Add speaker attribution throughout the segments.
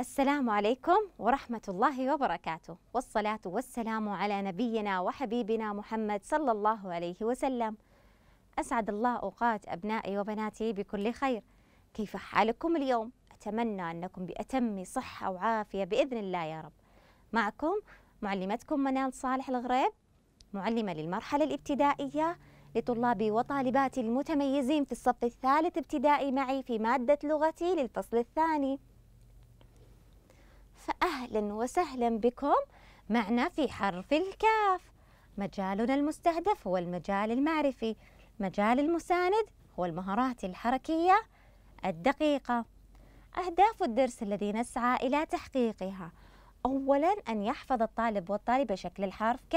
Speaker 1: السلام عليكم ورحمة الله وبركاته، والصلاة والسلام على نبينا وحبيبنا محمد صلى الله عليه وسلم. أسعد الله أوقات أبنائي وبناتي بكل خير. كيف حالكم اليوم؟ أتمنى أنكم بأتم صحة وعافية بإذن الله يا رب. معكم معلمتكم منال صالح الغريب، معلمة للمرحلة الابتدائية لطلابي وطالباتي المتميزين في الصف الثالث ابتدائي معي في مادة لغتي للفصل الثاني. فأهلا وسهلا بكم معنا في حرف الكاف مجالنا المستهدف هو المجال المعرفي مجال المساند هو المهارات الحركية الدقيقة أهداف الدرس الذي نسعى إلى تحقيقها أولا أن يحفظ الطالب والطالبة شكل الحرف ك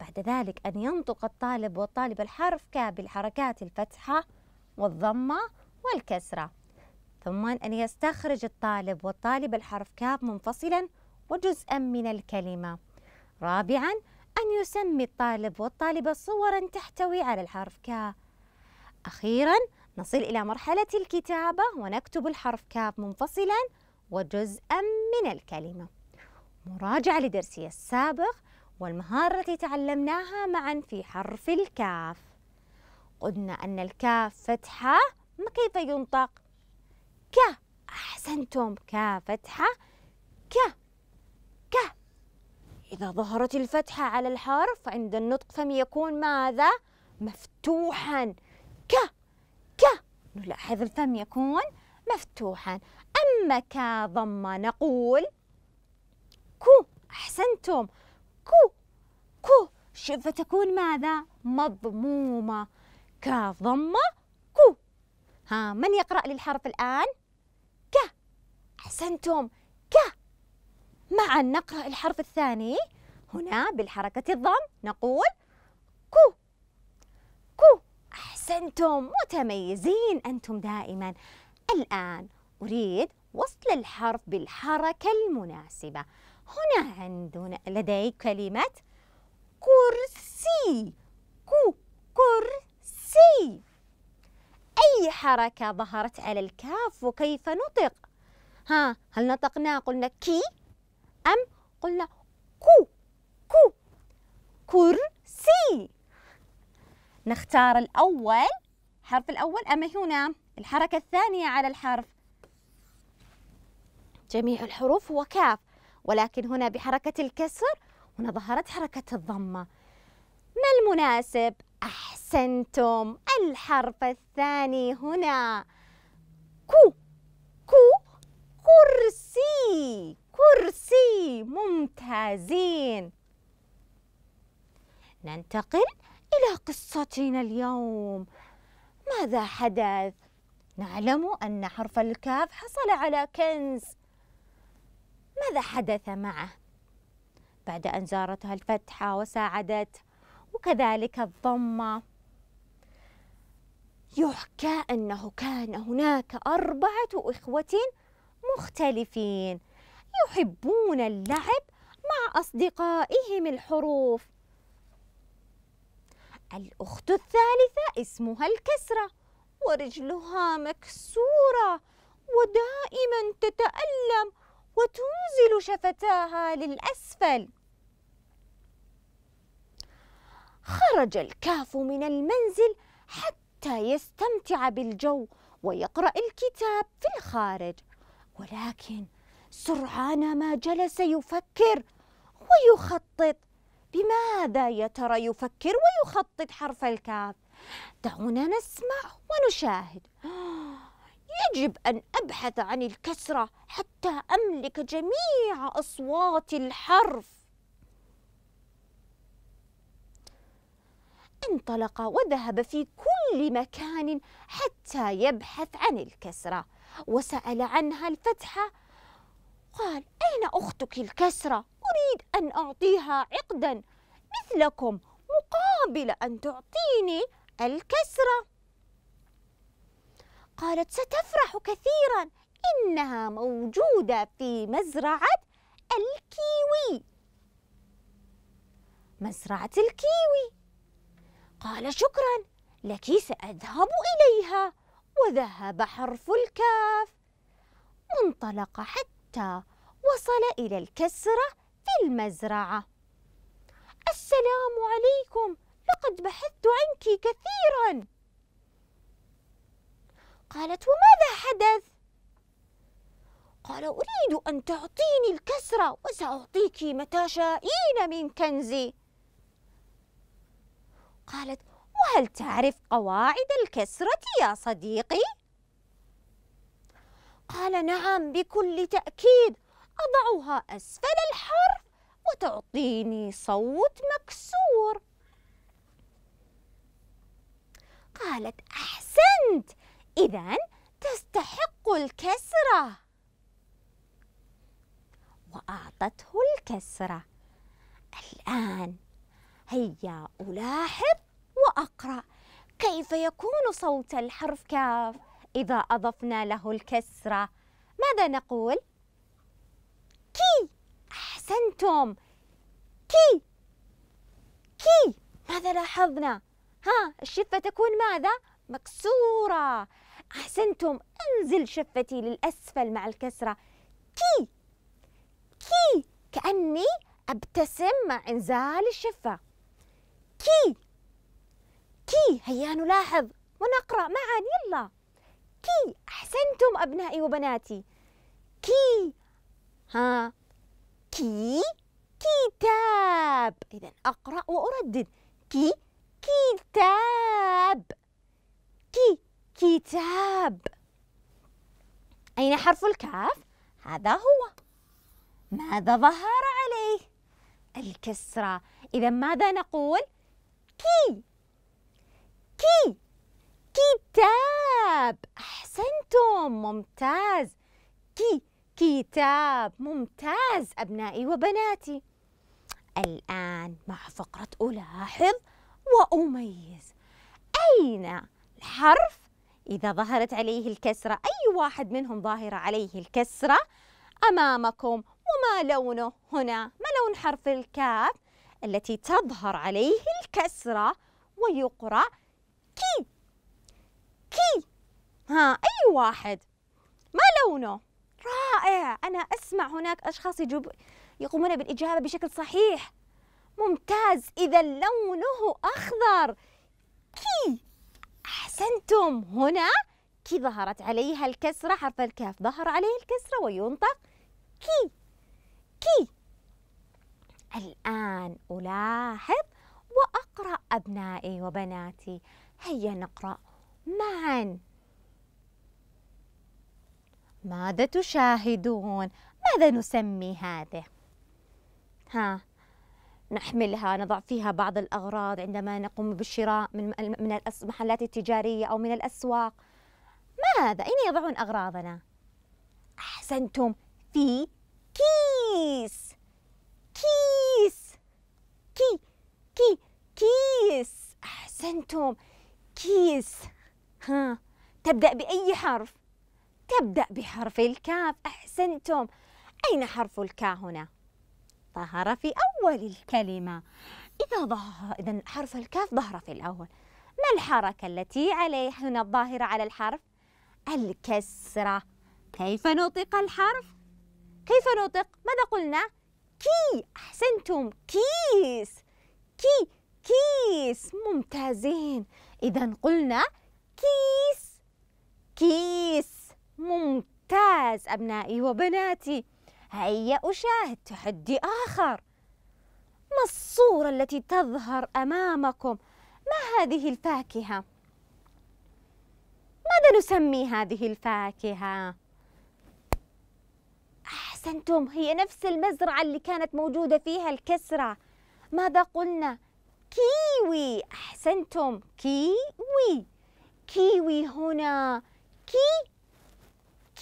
Speaker 1: بعد ذلك أن ينطق الطالب والطالبة الحرف ك بالحركات الفتحة والضمة والكسرة ثم أن يستخرج الطالب والطالب الحرف كاف منفصلا وجزءا من الكلمة رابعا أن يسمي الطالب والطالبة صورا تحتوي على الحرف كاف أخيرا نصل إلى مرحلة الكتابة ونكتب الحرف كاف منفصلا وجزءا من الكلمة مراجعة لدرسي السابق والمهارة التي تعلمناها معا في حرف الكاف قلنا أن الكاف فتحة ما كيف ينطق ك أحسنتم ك فتحة ك ك إذا ظهرت الفتحة على الحرف عند النطق فم يكون ماذا؟ مفتوحا ك ك نلاحظ الفم يكون مفتوحا أما ك ضمة نقول كو أحسنتم كو كو فتكون ماذا؟ مضمومة كضمة كو ها من يقرأ للحرف الآن؟ أحسنتم ك معا نقرأ الحرف الثاني هنا بالحركة الضم نقول كو كو أحسنتم متميزين أنتم دائما الآن أريد وصل الحرف بالحركة المناسبة هنا عندنا لدي كلمة كرسي كو كرسي أي حركة ظهرت على الكاف وكيف نطق ها هل نطقنا قلنا كي أم قلنا كو كو كرسي نختار الأول حرف الأول أم هنا الحركة الثانية على الحرف جميع الحروف هو كاف ولكن هنا بحركة الكسر هنا ظهرت حركة الضمة ما المناسب؟ أحسنتم الحرف الثاني هنا كرسي ممتازين ننتقل إلى قصتنا اليوم ماذا حدث؟ نعلم أن حرف الكاف حصل على كنز ماذا حدث معه؟ بعد أن زارتها الفتحة وساعدته وكذلك الضمة يحكى أنه كان هناك أربعة إخوة مختلفين يحبون اللعب مع أصدقائهم الحروف الأخت الثالثة اسمها الكسرة ورجلها مكسورة ودائما تتألم وتنزل شفتاها للأسفل خرج الكاف من المنزل حتى يستمتع بالجو ويقرأ الكتاب في الخارج ولكن سرعان ما جلس يفكر ويخطط بماذا يا ترى يفكر ويخطط حرف الكاف دعونا نسمع ونشاهد يجب أن أبحث عن الكسرة حتى أملك جميع أصوات الحرف انطلق وذهب في كل مكان حتى يبحث عن الكسرة وسأل عنها الفتحة قال أين أختك الكسرة؟ أريد أن أعطيها عقدا مثلكم مقابل أن تعطيني الكسرة قالت ستفرح كثيرا إنها موجودة في مزرعة الكيوي مزرعة الكيوي قال شكرا لك سأذهب إليها وذهب حرف الكاف وانطلق حتى حتى وصل إلى الكسرة في المزرعة السلام عليكم لقد بحثت عنك كثيرا قالت وماذا حدث قال أريد أن تعطيني الكسرة وسأعطيك متى شائين من كنزي قالت وهل تعرف قواعد الكسرة يا صديقي؟ قال نعم بكل تأكيد أضعها أسفل الحرف وتعطيني صوت مكسور قالت أحسنت إذا تستحق الكسرة وأعطته الكسرة الآن هيا ألاحظ وأقرأ كيف يكون صوت الحرف كاف إذا أضفنا له الكسرة ماذا نقول؟ كي أحسنتم كي كي ماذا لاحظنا؟ ها الشفة تكون ماذا؟ مكسورة أحسنتم أنزل شفتي للأسفل مع الكسرة كي كي كأني أبتسم مع إنزال الشفة كي كي هيا نلاحظ ونقرأ معا يلا كي أحسنتم أبنائي وبناتي كي ها كي كتاب إذا أقرأ وأردد كي كتاب كي كتاب أين حرف الكاف؟ هذا هو ماذا ظهر عليه؟ الكسرة إذا ماذا نقول؟ كي اليوم ممتاز كي كتاب ممتاز أبنائي وبناتي الآن مع فقرة ألاحظ وأميز أين الحرف إذا ظهرت عليه الكسرة أي واحد منهم ظاهرة عليه الكسرة أمامكم وما لونه هنا ما لون حرف الكاف التي تظهر عليه الكسرة ويقرأ كي كي ها أي واحد ما لونه رائع أنا أسمع هناك أشخاص يجوب يقومون بالإجابة بشكل صحيح ممتاز إذا لونه أخضر كي أحسنتم هنا كي ظهرت عليها الكسرة حرف الكاف ظهر عليه الكسرة وينطق كي كي الآن ألاحظ وأقرأ أبنائي وبناتي هيا نقرأ معاً ماذا تشاهدون؟ ماذا نسمي هذا؟ ها نحملها نضع فيها بعض الأغراض عندما نقوم بالشراء من من المحلات التجارية أو من الأسواق ماذا؟ أين يضعون أغراضنا؟ أحسنتم في كيس كيس كي كي كيس أحسنتم كيس ها تبدأ بأي حرف تبدأ بحرف الكاف أحسنتم أين حرف الكا هنا؟ ظهر في أول الكلمة إذا ظهر إذا حرف الكاف ظهر في الأول ما الحركة التي عليه هنا الظاهرة على الحرف؟ الكسرة كيف نطق الحرف؟ كيف نطق؟ ماذا قلنا؟ كي أحسنتم كيس كي كيس ممتازين إذا قلنا كيس كيس ممتاز أبنائي وبناتي هيا أشاهد تحدي آخر ما الصورة التي تظهر أمامكم؟ ما هذه الفاكهة؟ ماذا نسمي هذه الفاكهة؟ أحسنتم هي نفس المزرعة اللي كانت موجودة فيها الكسرة ماذا قلنا؟ كيوي أحسنتم كيوي كيوي هنا كي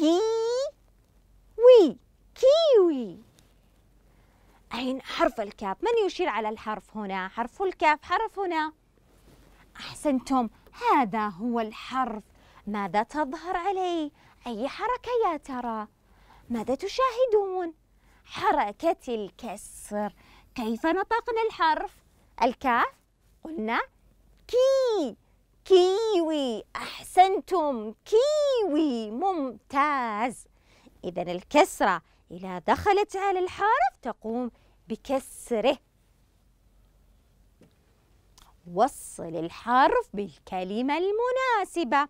Speaker 1: وي كيوي أين حرف الكاف؟ من يشير على الحرف هنا؟ حرف الكاف حرف هنا أحسنتم هذا هو الحرف ماذا تظهر عليه؟ أي حركة يا ترى؟ ماذا تشاهدون؟ حركة الكسر كيف نطقنا الحرف؟ الكاف قلنا كي كيوي أحسنتم كيوي ممتاز إذا الكسرة إذا دخلت على الحرف تقوم بكسره وصل الحرف بالكلمة المناسبة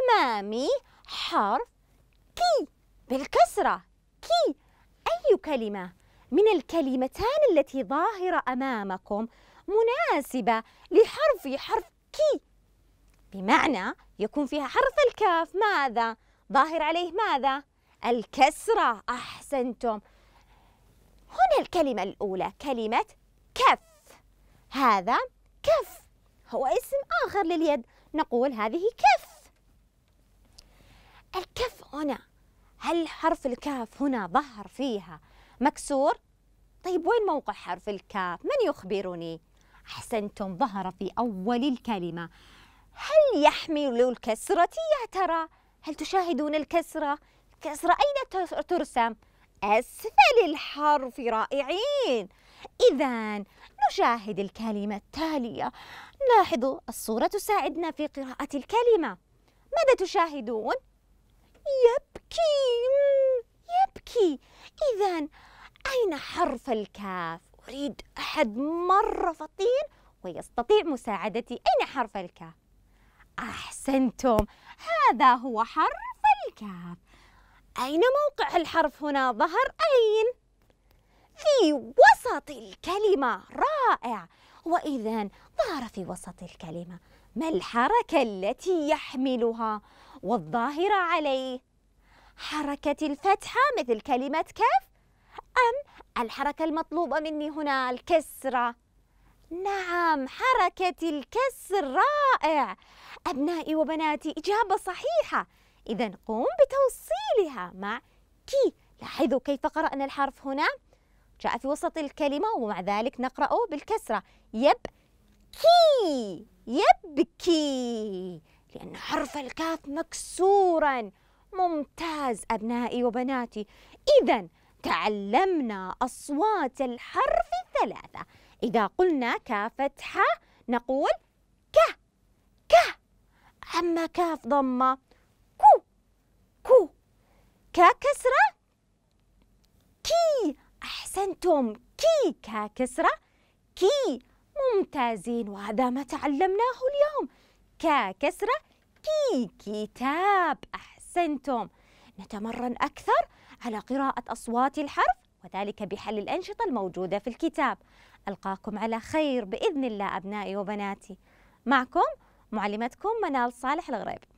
Speaker 1: أمامي حرف كي بالكسرة كي أي كلمة من الكلمتان التي ظاهرة أمامكم مناسبة لحرف حرف كي بمعنى يكون فيها حرف الكاف ماذا ظاهر عليه ماذا الكسرة أحسنتم هنا الكلمة الأولى كلمة كف هذا كف هو اسم آخر لليد نقول هذه كف الكف هنا هل حرف الكاف هنا ظهر فيها مكسور طيب وين موقع حرف الكاف من يخبرني أحسنتم ظهر في أول الكلمة هل يحمل الكسرة يا ترى؟ هل تشاهدون الكسرة؟ الكسرة أين ترسم؟ أسفل الحرف رائعين إذا نشاهد الكلمة التالية لاحظوا الصورة تساعدنا في قراءة الكلمة ماذا تشاهدون؟ يبكي يبكي إذا أين حرف الكاف؟ أريد أحد مرة فطين ويستطيع مساعدتي أين حرف الكاف؟ أحسنتم هذا هو حرف الكاف أين موقع الحرف هنا ظهر أين؟ في وسط الكلمة رائع وإذا ظهر في وسط الكلمة ما الحركة التي يحملها والظاهرة عليه حركة الفتحة مثل كلمة كف أم الحركة المطلوبة مني هنا الكسرة نعم حركة الكسر رائع أبنائي وبناتي إجابة صحيحة إذا قوم بتوصيلها مع كي لاحظوا كيف قرأنا الحرف هنا جاء في وسط الكلمة ومع ذلك نقرأه بالكسرة يب كي يبكي لأن حرف الكاف مكسورا ممتاز أبنائي وبناتي إذا تعلمنا أصوات الحرف الثلاثة إذا قلنا كفتحة نقول ك ك أما كاف ضمة كو كو ككسرة كسرة كي أحسنتم كي ككسرة كسرة كي ممتازين وهذا ما تعلمناه اليوم ك كسرة كي كتاب أحسنتم نتمرن أكثر على قراءة أصوات الحرف وذلك بحل الأنشطة الموجودة في الكتاب ألقاكم على خير بإذن الله أبنائي وبناتي معكم معلمتكم منال صالح الغريب